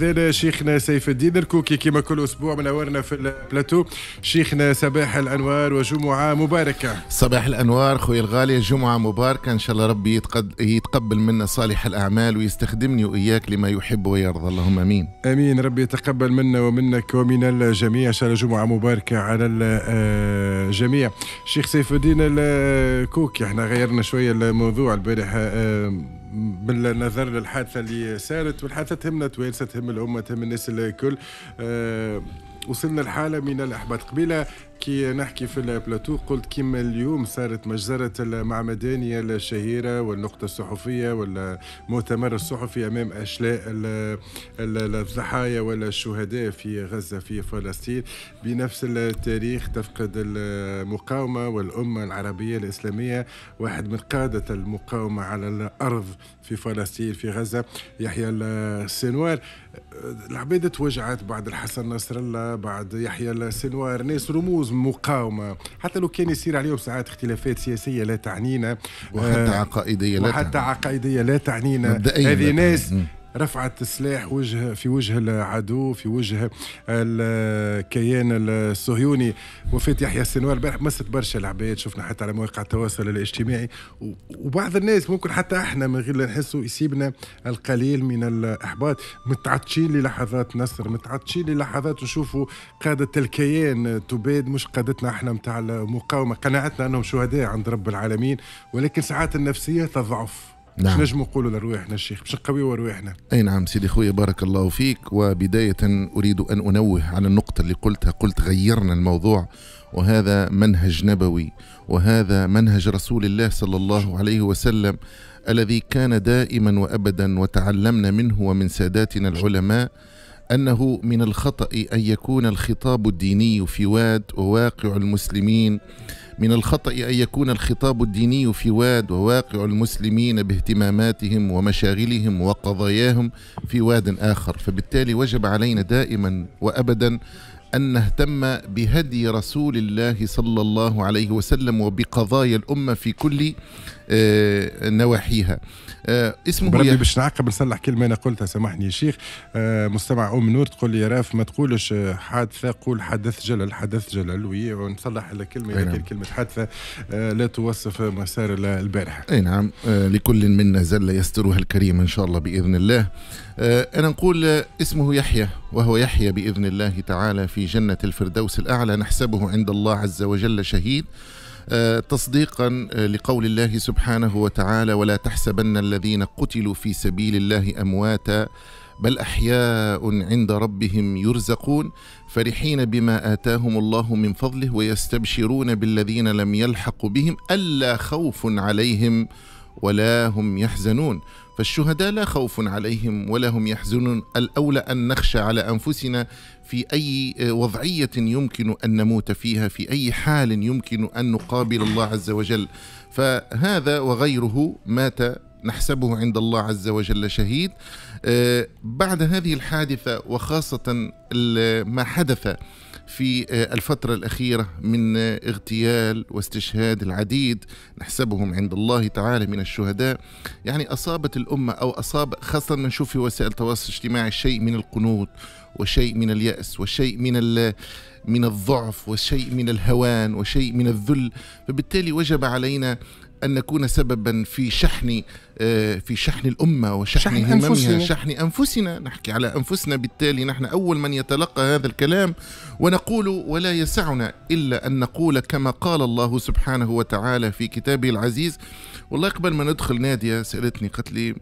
زين شيخنا سيف الدين الكوكي كما كل اسبوع منورنا في البلاتو شيخنا صباح الانوار وجمعه مباركه صباح الانوار خويا الغالي جمعه مباركه ان شاء الله ربي يتقبل منا صالح الاعمال ويستخدمني واياك لما يحب ويرضى اللهم امين امين ربي يتقبل منا ومنك ومن الجميع ان شاء الله جمعه مباركه على الجميع آه، شيخ سيف الدين الكوكي احنا غيرنا شويه الموضوع البارح آه، بالنظر للحادثه اللي صارت والحادثه تهمنا توانسه تهم الامه تهم الناس الكل آه، وصلنا لحاله من الاحباط قبيله كي نحكي في البلاتو قلت كيما اليوم صارت مجزرة المعمدانية الشهيرة والنقطة الصحفية والمؤتمر الصحفي أمام أشلاء الضحايا والشهداء في غزة في فلسطين بنفس التاريخ تفقد المقاومة والأمة العربية الإسلامية واحد من قادة المقاومة على الأرض في فلسطين في غزة يحيى السنوار العبيدة توجعت بعد الحسن نصر بعد يحيى السنوار ناس رموز مقاومة حتى لو كان يصير عليهم ساعات اختلافات سياسية لا تعنينا وحتى آه، عقائدية لا وحتى تعنينا. عقائدية لا تعنينا هذه ناس رفعت السلاح وجه في وجه العدو في وجه الكيان الصهيوني وفاة يحيى السنوار البارح مست برشا العباد شفنا حتى على مواقع التواصل الاجتماعي وبعض الناس ممكن حتى احنا من غير لا نحسوا يسيبنا القليل من الاحباط متعطشين للحظات نصر متعطشين للحظات نشوفوا قادة الكيان تباد مش قادتنا احنا نتاع المقاومة قناعتنا انهم شهداء عند رب العالمين ولكن ساعات النفسية تضعف نعم. نجم نقولوا لرواحنا الشيخ باش نقويوا رواحنا اي نعم سيدي خويا بارك الله فيك وبدايه اريد ان انوه على النقطه اللي قلتها قلت غيرنا الموضوع وهذا منهج نبوي وهذا منهج رسول الله صلى الله عليه وسلم الذي كان دائما وابدا وتعلمنا منه ومن ساداتنا العلماء أنه من الخطأ أن يكون الخطاب الديني في واد وواقع المسلمين من الخطأ أن يكون الخطاب الديني في واد وواقع المسلمين باهتماماتهم ومشاغلهم وقضاياهم في واد آخر فبالتالي وجب علينا دائما وأبدا أن نهتم بهدي رسول الله صلى الله عليه وسلم وبقضايا الأمة في كل آه، نواحيها آه، اسمه بربي باش نعقب نصلح كلمه انا قلتها سامحني يا شيخ آه، مستمع ام نور تقول لي راف ما تقولش حادثه قول حدث جلل حدث جلل ونصلح الكلمه نعم. كلمه حادثه لا توصف مسار البارحه اي نعم لكل منا زل يسترها الكريم ان شاء الله باذن الله أنا نقول اسمه يحيى وهو يحيى بإذن الله تعالى في جنة الفردوس الأعلى نحسبه عند الله عز وجل شهيد آه، تصديقا آه، لقول الله سبحانه وتعالى ولا تحسبن الذين قتلوا في سبيل الله امواتا بل احياء عند ربهم يرزقون فرحين بما اتاهم الله من فضله ويستبشرون بالذين لم يلحقوا بهم الا خوف عليهم ولا هم يحزنون فالشهداء لا خوف عليهم ولا هم يحزنون الأولى أن نخشى على أنفسنا في أي آه، وضعية يمكن أن نموت فيها في أي حال يمكن أن نقابل الله عز وجل فهذا وغيره مات نحسبه عند الله عز وجل شهيد آه، بعد هذه الحادثة وخاصة ما حدث في آه، الفترة الأخيرة من آه، اغتيال واستشهاد العديد نحسبهم عند الله تعالى من الشهداء يعني أصابت الأمة أو أصاب خاصة نشوف في وسائل التواصل الاجتماعي شيء من القنوط وشيء من اليأس وشيء من من الضعف وشيء من الهوان وشيء من الذل فبالتالي وجب علينا أن نكون سببا في شحن آه، في شحن الأمة وشحن شحن هممها أنفسنا. شحن أنفسنا نحكي على أنفسنا بالتالي نحن أول من يتلقى هذا الكلام ونقول ولا يسعنا إلا أن نقول كما قال الله سبحانه وتعالى في كتابه العزيز والله قبل ما ندخل نادية سألتني قالت لي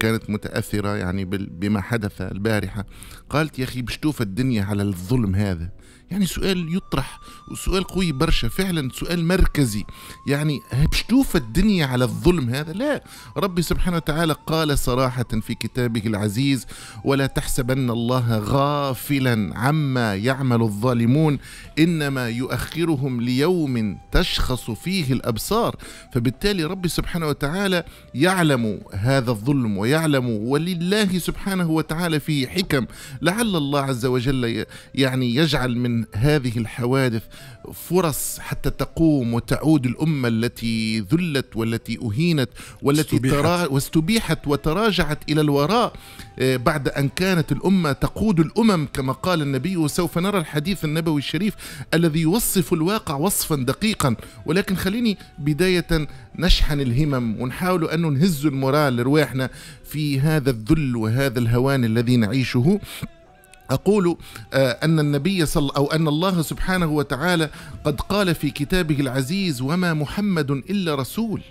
كانت متأثرة يعني بما حدث البارحة قالت يا أخي بشتوف الدنيا على الظلم هذا يعني سؤال يطرح وسؤال قوي برشا فعلا سؤال مركزي يعني بشتوف الدنيا على الظلم هذا لا ربي سبحانه وتعالى قال صراحة في كتابه العزيز ولا تحسبن الله غافلا عما يعمل الظالمون إنما يؤخرهم ليوم تشخص فيه الأبصار فبالتالي ربي سبحانه وتعالى يعلم هذا الظلم ويعلم ولله سبحانه وتعالى فيه حكم لعل الله عز وجل يعني يجعل من هذه الحوادث فرص حتى تقوم وتعود الأمة التي ذلت والتي أهينت والتي ترا... واستبيحت وتراجعت إلى الوراء آه، بعد أن كانت الأمة تقود الأمم كما قال النبي وسوف نرى الحديث النبوي الشريف الذي يوصف الواقع وصفا دقيقا ولكن خليني بداية نشحن الهمم ونحاول أن نهز المورال لرواحنا في هذا الذل وهذا الهوان الذي نعيشه أقول آه، أن النبي صلى أو أن الله سبحانه وتعالى قد قال في كتابه العزيز وما محمد إلا رسول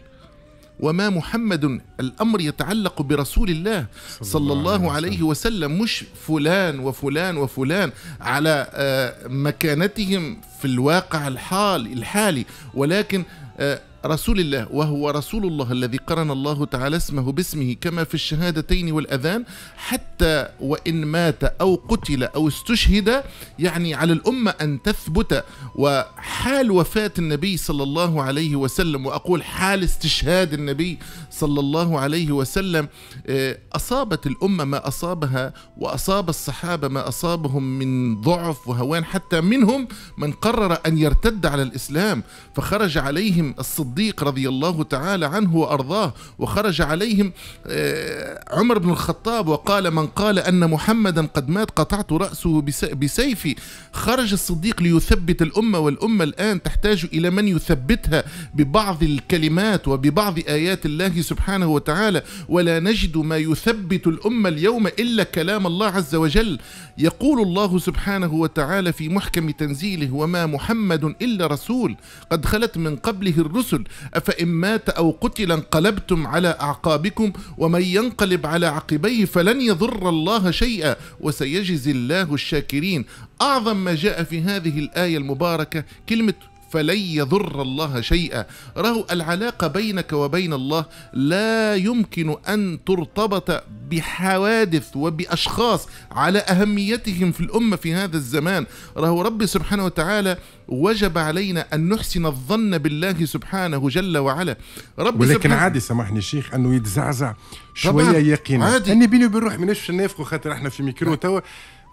وما محمد الأمر يتعلق برسول الله صلى الله عليه وسلم مش فلان وفلان وفلان على آه، مكانتهم في الواقع الحال الحالي ولكن آه، رسول الله وهو رسول الله الذي قرن الله تعالى اسمه باسمه كما في الشهادتين والأذان حتى وإن مات أو قتل أو استشهد يعني على الأمة أن تثبت وحال وفاة النبي صلى الله عليه وسلم وأقول حال استشهاد النبي صلى الله عليه وسلم آه، أصابت الأمة ما أصابها وأصاب الصحابة ما أصابهم من ضعف وهوان حتى منهم من قرر أن يرتد على الإسلام فخرج عليهم الصديق رضي الله تعالى عنه وأرضاه وخرج عليهم آه، عمر بن الخطاب وقال من قال أن محمدا قد مات قطعت رأسه بسيفي خرج الصديق ليثبت الأمة والأمة الآن تحتاج إلى من يثبتها ببعض الكلمات وببعض آيات الله سبحانه وتعالى ولا نجد ما يثبت الأمة اليوم إلا كلام الله عز وجل يقول الله سبحانه وتعالى في محكم تنزيله وما محمد إلا رسول قد خلت من قبله الرسل أفإن مات أو قتل انقلبتم على أعقابكم ومن ينقلب على عقبيه فلن يضر الله شيئا وسيجزي الله الشاكرين أعظم ما جاء في هذه الآية المباركة كلمة فلن يضر الله شيئا راهو العلاقة بينك وبين الله لا يمكن أن ترتبط بحوادث وبأشخاص على أهميتهم في الأمة في هذا الزمان راهو رب سبحانه وتعالى وجب علينا أن نحسن الظن بالله سبحانه جل وعلا رب ولكن سبحانه عادي سامحني الشيخ أنه يتزعزع شوية يقين أني بيني وبين روحي ماناش نافقوا خاطر احنا في ميكرو نعم. توا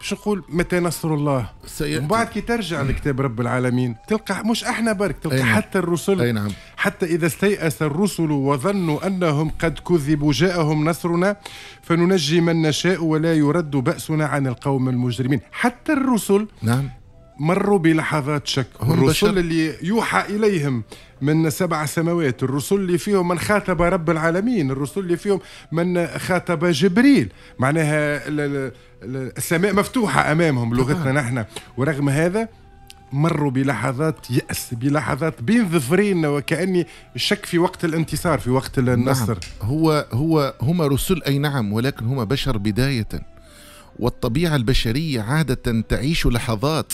باش نقول متى نصر الله سيأتي. ومن بعد كي ترجع لكتاب رب العالمين تلقى مش احنا برك تلقى أي نعم. حتى الرسل أي نعم. حتى اذا استيأس الرسل وظنوا انهم قد كذبوا جاءهم نصرنا فننجي من نشاء ولا يرد بأسنا عن القوم المجرمين حتى الرسل نعم مروا بلحظات شك الرسل اللي يوحى إليهم من سبع سماوات الرسل اللي فيهم من خاطب رب العالمين الرسل اللي فيهم من خاطب جبريل معناها السماء مفتوحة أمامهم لغتنا نحن ورغم هذا مروا بلحظات يأس بلحظات بين ظفرين وكأني شك في وقت الانتصار في وقت النصر نعم. هو هو هما رسل أي نعم ولكن هما بشر بداية والطبيعة البشرية عادة تعيش لحظات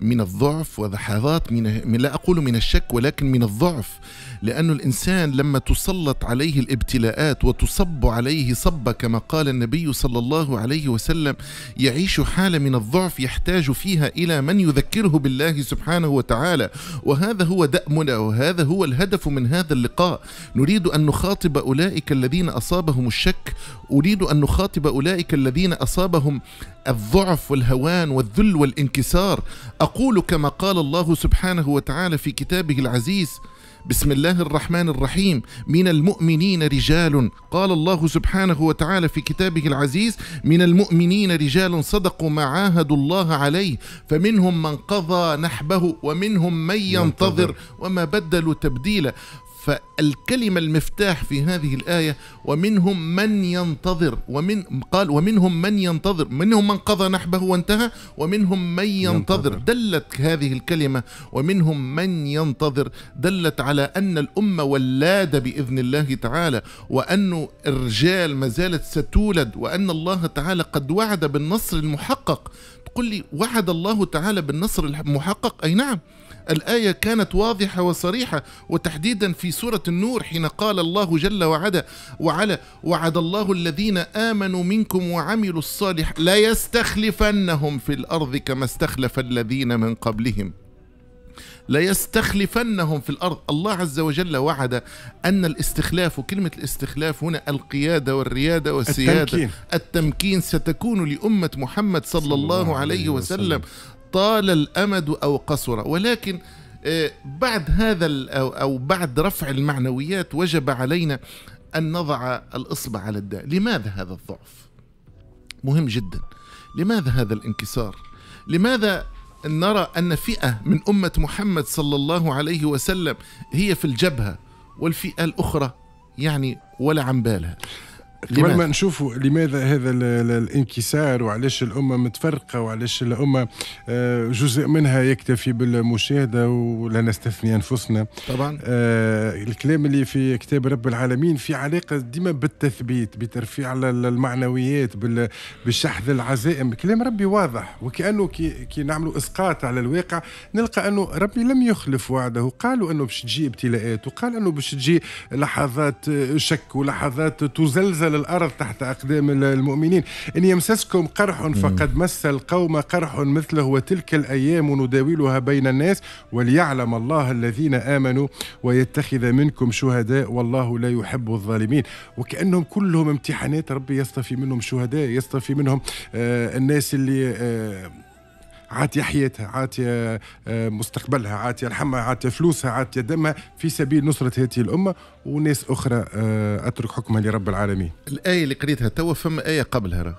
من الضعف ولحظات من لا أقول من الشك ولكن من الضعف لأن الإنسان لما تسلط عليه الابتلاءات وتصب عليه صب كما قال النبي صلى الله عليه وسلم يعيش حالة من الضعف يحتاج فيها إلى من يذكره بالله سبحانه وتعالى وهذا هو دأمنا وهذا هو الهدف من هذا اللقاء نريد أن نخاطب أولئك الذين أصابهم الشك أريد أن نخاطب أولئك الذين أصابهم الضعف والهوان والذل والانكسار اقول كما قال الله سبحانه وتعالى في كتابه العزيز بسم الله الرحمن الرحيم من المؤمنين رجال قال الله سبحانه وتعالى في كتابه العزيز من المؤمنين رجال صدقوا ما عاهدوا الله عليه فمنهم من قضى نحبه ومنهم من ينتظر وما بدلوا تبديلا فالكلمة المفتاح في هذه الآية ومنهم من ينتظر ومن قال ومنهم من ينتظر منهم من قضى نحبه وانتهى ومنهم من ينتظر دلت هذه الكلمة ومنهم من ينتظر دلت على أن الأمة ولادة بإذن الله تعالى وأن الرجال ما زالت ستولد وأن الله تعالى قد وعد بالنصر المحقق تقول لي وعد الله تعالى بالنصر المحقق أي نعم الآية كانت واضحة وصريحة وتحديدا في سورة النور حين قال الله جل وعلا وعلى وعد الله الذين آمنوا منكم وعملوا الصالح لا يستخلفنهم في الأرض كما استخلف الذين من قبلهم ليستخلفنهم في الأرض الله عز وجل وعد أن الاستخلاف وكلمة الاستخلاف هنا القيادة والريادة والسيادة التمكين, التمكين ستكون لأمة محمد صلى, صلى الله, الله عليه وسلم, وسلم. طال الامد او قصر ولكن آه، بعد هذا او بعد رفع المعنويات وجب علينا ان نضع الاصبع على الداء، لماذا هذا الضعف؟ مهم جدا. لماذا هذا الانكسار؟ لماذا نرى ان فئه من امه محمد صلى الله عليه وسلم هي في الجبهه والفئه الاخرى يعني ولا عن بالها قبل ما نشوفوا لماذا هذا الانكسار وعلاش الامه متفرقه وعلاش الامه آه، جزء منها يكتفي بالمشاهده ولا نستثني انفسنا طبعا آه، الكلام اللي في كتاب رب العالمين في علاقه ديما بالتثبيت بترفيع المعنويات بشحذ العزائم كلام ربي واضح وكانه كي نعملوا اسقاط على الواقع نلقى انه ربي لم يخلف وعده قالوا انه باش تجي ابتلاءات وقال انه باش تجي لحظات آه، شك ولحظات تزلزل زلزال الأرض تحت أقدام المؤمنين إن يمسسكم قرح فقد مس القوم قرح مثله وتلك الأيام نداولها بين الناس وليعلم الله الذين آمنوا ويتخذ منكم شهداء والله لا يحب الظالمين وكأنهم كلهم امتحانات ربي يصطفي منهم شهداء يصطفي منهم آه الناس اللي آه عاتيه حياتها عاتيه آه، مستقبلها عاتيه رحمها عاتيه فلوسها عاتيه دمها في سبيل نصره هذه الامه وناس اخرى آه، اترك حكمها لرب العالمين. الايه اللي قريتها توا فما ايه قبلها راه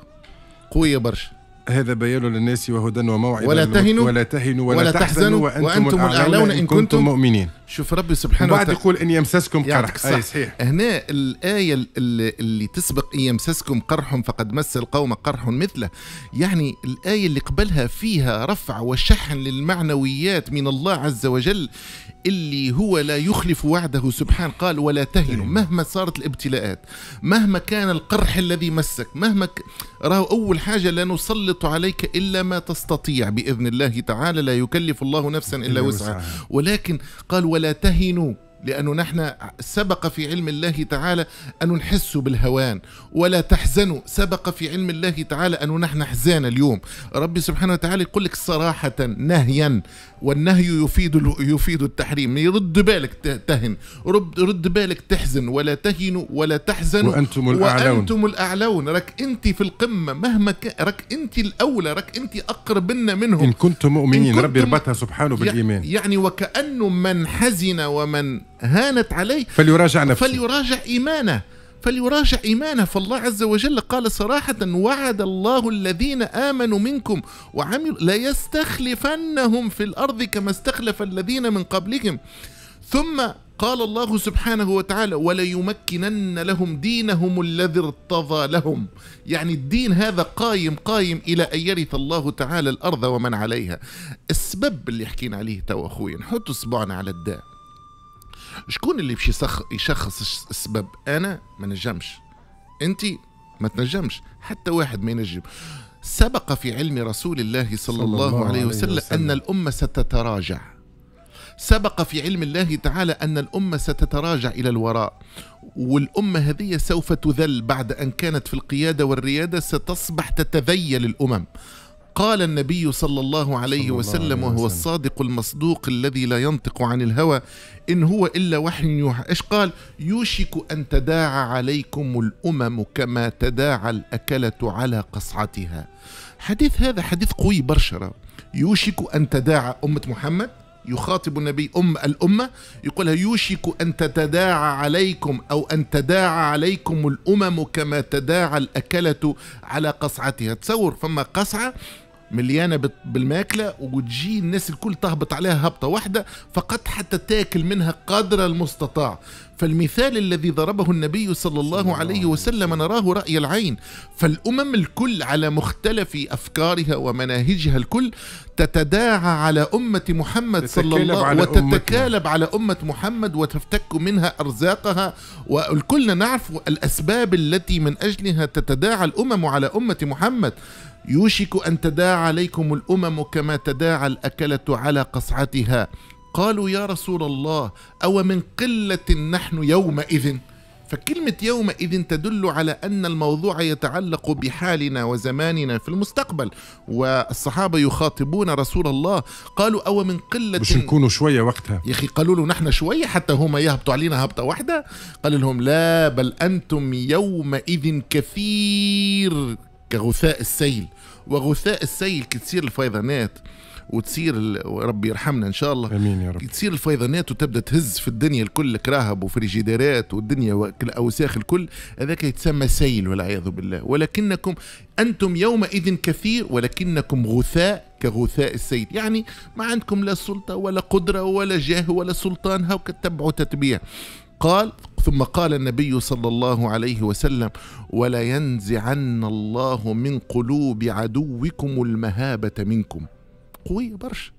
قويه برشا. هذا بيان للناس وهدى وموعظه ولا تهنوا ولا تهنوا ولا, ولا تحزنوا, تحزنوا وانتم, وأنتم الاعلون ان كنتم مؤمنين. شوف ربي سبحانه وتعالى بعد يقول ان يمسسكم قرح صح. صحيح هنا الايه اللي, اللي تسبق ان يمسسكم قرح فقد مس القوم قرح مثله يعني الايه اللي قبلها فيها رفع وشحن للمعنويات من الله عز وجل اللي هو لا يخلف وعده سبحانه قال ولا تهنوا مهما صارت الابتلاءات مهما كان القرح الذي مسك مهما ك... راه اول حاجه لا نسلط عليك الا ما تستطيع باذن الله تعالى لا يكلف الله نفسا الا وسعها ولكن قال ولا ولا تهنوا لأنه نحن سبق في علم الله تعالى أن نحس بالهوان ولا تحزنوا سبق في علم الله تعالى أن نحن حزان اليوم ربي سبحانه وتعالى يقول لك صراحة نهيا والنهي يفيد يفيد التحريم يرد بالك تهن رد, رد بالك تحزن ولا تهن ولا تحزن وانتم الاعلون وانتم الاعلون راك انت في القمه مهما ك... راك انت الاولى راك انت اقرب لنا منهم ان كنتم مؤمنين إن كنتم ربي ربطها سبحانه بالايمان يعني وكانه من حزن ومن هانت عليه فليراجع نفسه فليراجع ايمانه فليراجع إيمانه فالله عز وجل قال صراحة وعد الله الذين آمنوا منكم وعملوا ليستخلفنهم في الأرض كما استخلف الذين من قبلهم ثم قال الله سبحانه وتعالى وليمكنن لهم دينهم الذي ارتضى لهم يعني الدين هذا قايم قايم إلى أن يرث الله تعالى الأرض ومن عليها السبب اللي حكينا عليه تو أخوي نحط إصبعنا على الداء شكون اللي باش يشخص السبب انا ما نجمش انت ما تنجمش حتى واحد ما ينجم سبق في علم رسول الله صلى الله, الله عليه وسلم, وسلم ان الامه ستتراجع سبق في علم الله تعالى ان الامه ستتراجع الى الوراء والامه هذه سوف تذل بعد ان كانت في القياده والرياده ستصبح تتذيل الامم قال النبي صلى الله عليه صلى وسلم الله وهو وسلم. الصادق المصدوق الذي لا ينطق عن الهوى إن هو إلا وحي يوحى إيش قال يوشك أن تداعى عليكم الأمم كما تداعى الأكلة على قصعتها حديث هذا حديث قوي برشرة يوشك أن تداعى أمة محمد يخاطب النبي أم الأمة يقولها يوشك أن تتداعى عليكم أو أن تداعى عليكم الأمم كما تداعى الأكلة على قصعتها تصور فما قصعة مليانه بالماكله وتجي الناس الكل تهبط عليها هبطه واحده فقط حتى تاكل منها قدر المستطاع فالمثال الذي ضربه النبي صلى الله عليه وسلم نراه راي العين فالامم الكل على مختلف افكارها ومناهجها الكل تتداعى على امه محمد صلى الله عليه وسلم وتتكالب على امه محمد وتفتك منها ارزاقها والكلنا نعرف الاسباب التي من اجلها تتداعى الامم على امه محمد يوشك أن تداعى عليكم الأمم كما تداعى الأكلة على قصعتها قالوا يا رسول الله أو من قلة نحن يومئذ فكلمة يومئذ تدل على أن الموضوع يتعلق بحالنا وزماننا في المستقبل والصحابة يخاطبون رسول الله قالوا أو من قلة مش نكونوا شوية وقتها يا أخي قالوا له نحن شوية حتى هم يهبطوا علينا هبطة واحدة قال لهم لا بل أنتم يومئذ كثير كغثاء السيل وغثاء السيل كي تصير الفيضانات وتصير ربي يرحمنا ان شاء الله امين يا رب تصير الفيضانات وتبدا تهز في الدنيا الكل كراهب وفريجيدارات والدنيا والاوساخ الكل هذاك يتسمى سيل والعياذ بالله ولكنكم انتم يومئذ كثير ولكنكم غثاء كغثاء السيل يعني ما عندكم لا سلطه ولا قدره ولا جاه ولا سلطان هاو تتبعوا تتبيع قال ثم قال النبي صلى الله عليه وسلم ولا ينزعن الله من قلوب عدوكم المهابة منكم قوية برشا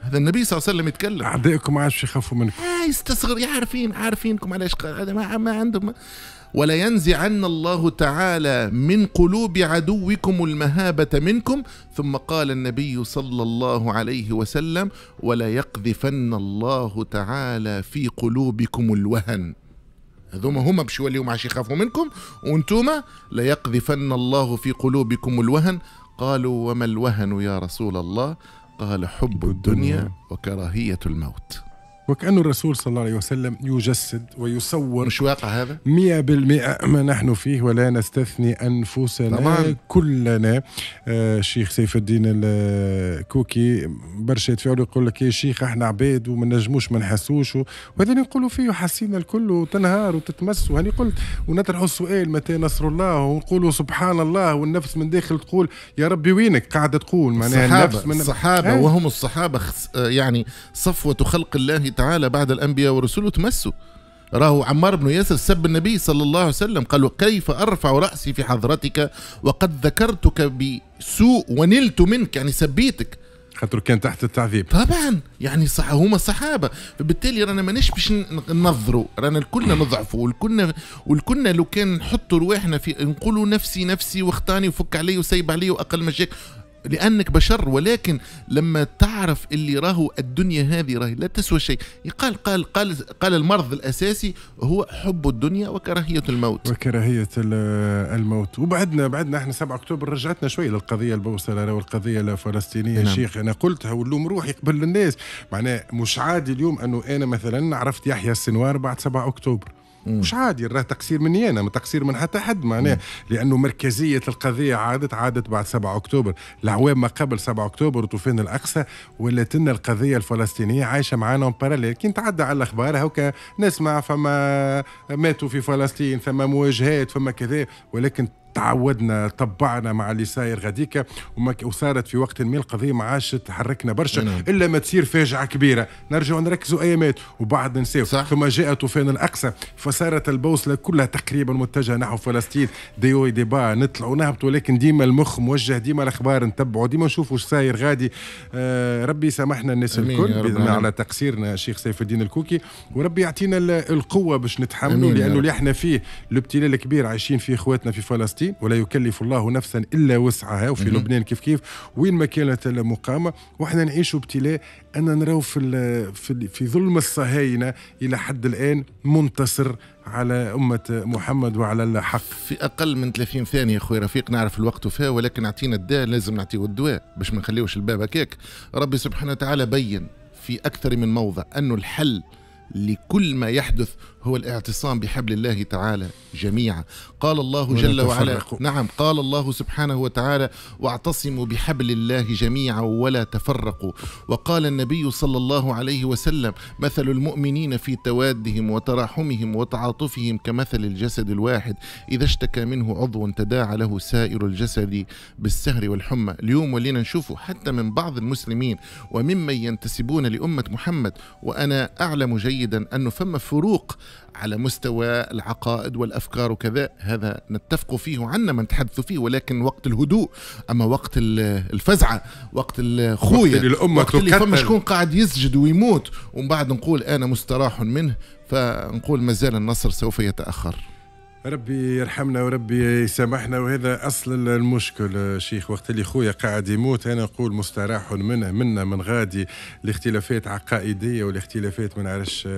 هذا النبي صلى الله عليه وسلم يتكلم عدائكم ما يخافوا منكم آه يستصغر يعرفين عارفينكم علاش ما, ما عندهم ولينزعن الله تعالى من قلوب عدوكم المهابة منكم ثم قال النبي صلى الله عليه وسلم وليقذفن الله تعالى في قلوبكم الوهن هذوما هما بشو اللي هما يخافوا منكم وانتوما ليقذفن الله في قلوبكم الوهن قالوا وما الوهن يا رسول الله قال حب الدنيا وكراهية الموت وكأن الرسول صلى الله عليه وسلم يجسد ويصور مش واقع هذا؟ مئة بالمئة ما نحن فيه ولا نستثني أنفسنا طبعا. كلنا آه شيخ سيف الدين الكوكي برشا يتفاعلوا يقول لك يا شيخ احنا عباد وما نجموش ما نحسوش وهذا نقولوا فيه حاسين الكل وتنهار وتتمس وهني قلت ونطرحوا السؤال متى نصر الله ونقولوا سبحان الله والنفس من داخل تقول يا ربي وينك قاعده تقول معناها الصحابة من الصحابه إيه؟ وهم الصحابه آه، يعني صفوه خلق الله تعالى بعد الأنبياء ورسله تمسوا راه عمار بن ياسر سب النبي صلى الله عليه وسلم قال كيف أرفع رأسي في حضرتك وقد ذكرتك بسوء ونلت منك يعني سبيتك خاطر كان تحت التعذيب طبعا يعني صح هما صحابه فبالتالي رانا ماناش باش ننظروا رانا الكلنا نضعفوا والكلنا والكلنا لو كان نحطوا رواحنا في نقولوا نفسي نفسي واختاني وفك علي وسيب علي واقل مشاكل لانك بشر ولكن لما تعرف اللي راهو الدنيا هذه راهي لا تسوى شيء قال قال قال قال المرض الاساسي هو حب الدنيا وكراهيه الموت وكراهيه الموت وبعدنا بعدنا احنا 7 اكتوبر رجعتنا شويه للقضيه البوصله والقضيه الفلسطينيه نعم. شيخ انا قلتها واللوم روحي قبل الناس معناه مش عادي اليوم انه انا مثلا عرفت يحيى السنوار بعد 7 اكتوبر مش عادي راه تقصير مني انا ما تقصير من حتى حد معناه لانه مركزيه القضيه عادت عادت بعد 7 اكتوبر العوام ما قبل 7 اكتوبر وطوفان الاقصى ولات لنا القضيه الفلسطينيه عايشه معانا باراليل كي نتعدى على الاخبار هكا نسمع فما ماتوا في فلسطين فما مواجهات فما كذا ولكن تعودنا طبعنا مع اللي صاير غاديك وصارت في وقت ما القضيه ما عادش تحركنا برشا نعم. الا ما تصير فاجعه كبيره نرجعوا نركزوا ايامات وبعد ننساو ثم جاء طوفان الاقصى فصارت البوصله كلها تقريبا متجهه نحو فلسطين ديو ديبا نطلعوا نهبطوا ولكن ديما المخ موجه ديما الاخبار نتبعوا ديما نشوفوا واش صاير غادي آه ربي سامحنا الناس الكل باذن على تقصيرنا شيخ سيف الدين الكوكي وربي يعطينا القوه باش نتحملوا لانه اللي احنا فيه الابتلاء الكبير عايشين فيه اخواتنا في فلسطين سيادتي ولا يكلف الله نفسا الا وسعها وفي لبنان كيف كيف وين ما كانت المقاومه واحنا نعيشوا ابتلاء انا نراو في في, في ظلم الصهاينه الى حد الان منتصر على أمة محمد وعلى الحق في أقل من 30 ثانية أخوي رفيق نعرف الوقت فيها ولكن أعطينا الداء لازم نعطيه الدواء باش ما نخليوش الباب هكاك ربي سبحانه وتعالى بين في أكثر من موضع أنه الحل لكل ما يحدث هو الاعتصام بحبل الله تعالى جميعا قال الله جل وعلا نعم قال الله سبحانه وتعالى واعتصموا بحبل الله جميعا ولا تفرقوا وقال النبي صلى الله عليه وسلم مثل المؤمنين في توادهم وتراحمهم وتعاطفهم كمثل الجسد الواحد إذا اشتكى منه عضو تداعى له سائر الجسد بالسهر والحمى اليوم ولينا نشوفه حتى من بعض المسلمين وممن ينتسبون لأمة محمد وأنا أعلم جيدا أنه فما فروق على مستوى العقائد والافكار وكذا هذا نتفق فيه وعنا ما نتحدث فيه ولكن وقت الهدوء اما وقت الفزعه وقت الخويه وقت الامه وقت اللي فما شكون قاعد يسجد ويموت ومن بعد نقول انا مستراح منه فنقول مازال النصر سوف يتاخر ربي يرحمنا وربي يسامحنا وهذا اصل المشكل شيخ وقت اللي خويا قاعد يموت انا نقول مستراح منه منا من غادي الاختلافات عقائديه والاختلافات ما نعرفش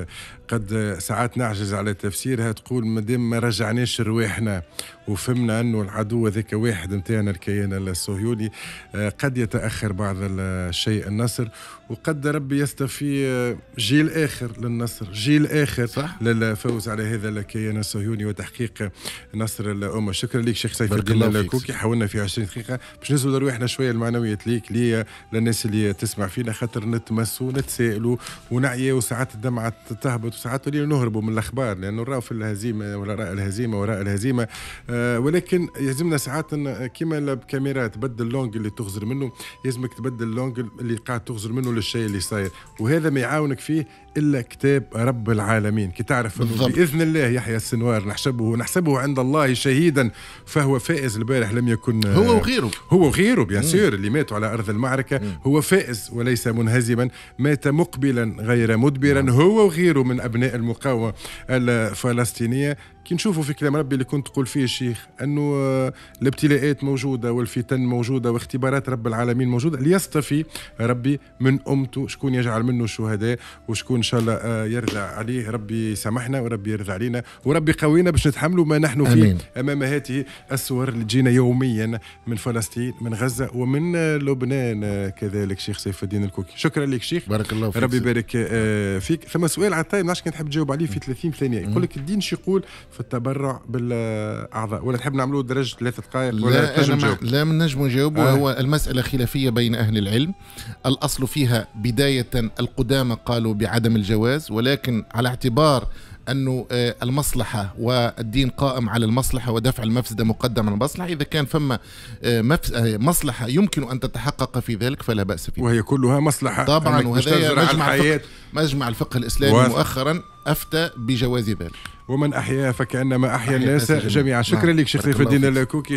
قد ساعات نعجز على تفسيرها تقول ما دام ما رجعناش رواحنا وفهمنا انه العدو هذاك واحد نتاعنا الكيان الصهيوني آه، قد يتاخر بعض الشيء النصر وقد ربي يستفي آه، جيل اخر للنصر جيل اخر صح؟ للفوز على هذا الكيان الصهيوني وتحقيق نصر الامه شكرا لك شيخ سيف الدين الكوكي حاولنا في 20 دقيقه باش نزلوا لرواحنا شويه المعنويات ليك ليا للناس اللي تسمع فينا خاطر نتمسوا نتسائلوا ونعيا وساعات الدمعه تهبط ساعات ولينا نهربوا من الاخبار لانه راهو في الهزيمه وراء الهزيمه وراء الهزيمه آه، ولكن يلزمنا ساعات كيما بكاميرا تبدل لونج اللي تغزر منه يلزمك تبدل لونج اللي قاعد تغزر منه للشيء اللي صاير وهذا ما يعاونك فيه الا كتاب رب العالمين كي تعرف انه باذن الله يحيى السنوار نحسبه نحسبه عند الله شهيدا فهو فائز البارح لم يكن هو وغيره هو وغيره بيان سور اللي ماتوا على ارض المعركه مم. هو فائز وليس منهزما مات مقبلا غير مدبرا مم. نعم. هو وغيره من ابناء المقاومه الفلسطينيه كي نشوفوا في كلام ربي اللي كنت تقول فيه الشيخ انه آه، الابتلاءات موجوده والفتن موجوده واختبارات رب العالمين موجوده ليصطفي ربي من امته شكون يجعل منه الشهداء وشكون ان شاء الله آه، يرضى عليه ربي سامحنا وربي يرضى علينا وربي قوينا باش نتحملوا ما نحن فيه أمين. امام هذه الصور اللي تجينا يوميا من فلسطين من غزه ومن آه، لبنان كذلك شيخ سيف الدين الكوكي شكرا لك شيخ بارك الله فيك ربي يبارك فيك ثم سؤال على الطايم ما كنت تحب تجاوب عليه في 30 ثانيه يقول لك الدين شو يقول في التبرع بالاعضاء ولا تحب نعملوه درجه ثلاث دقائق ولا تنجم ما... لا من نجم نجاوب آه. هو المساله خلافيه بين اهل العلم الاصل فيها بدايه القدامى قالوا بعدم الجواز ولكن على اعتبار أن آه، المصلحة والدين قائم على المصلحة ودفع المفسدة مقدم على المصلحة إذا كان فما آه، آه، مصلحة يمكن أن تتحقق في ذلك فلا بأس فيه وهي كلها مصلحة طبعا وهذا مجمع الفقه, مجمع الفقه الإسلامي مؤخرا أفتى بجواز ذلك ومن احياها فكانما احيا الناس جميعا شكرا نعم. لك شيخ خليفه الدين الكوكي